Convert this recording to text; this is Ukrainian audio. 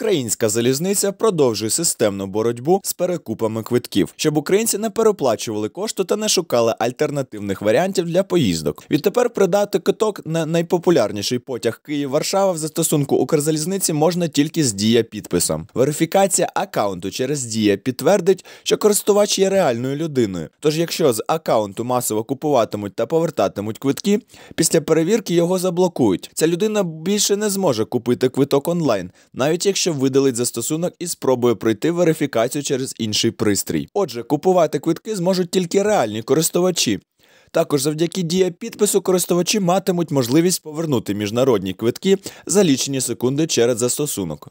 Українська залізниця продовжує системну боротьбу з перекупами квитків, щоб українці не переплачували кошти та не шукали альтернативних варіантів для поїздок. Відтепер придати киток на найпопулярніший потяг Київ-Варшава в застосунку Укрзалізниці можна тільки з дія підписом. Верифікація аккаунту через дія підтвердить, що користувач є реальною людиною. Тож, якщо з аккаунту масово купуватимуть та повертатимуть квитки, після перевірки його заблокують. Ця людина більше не зможе купити квиток онлайн, навіть якщо щоб видалить застосунок і спробує пройти верифікацію через інший пристрій. Отже, купувати квитки зможуть тільки реальні користувачі. Також завдяки дія підпису користувачі матимуть можливість повернути міжнародні квитки за лічені секунди через застосунок.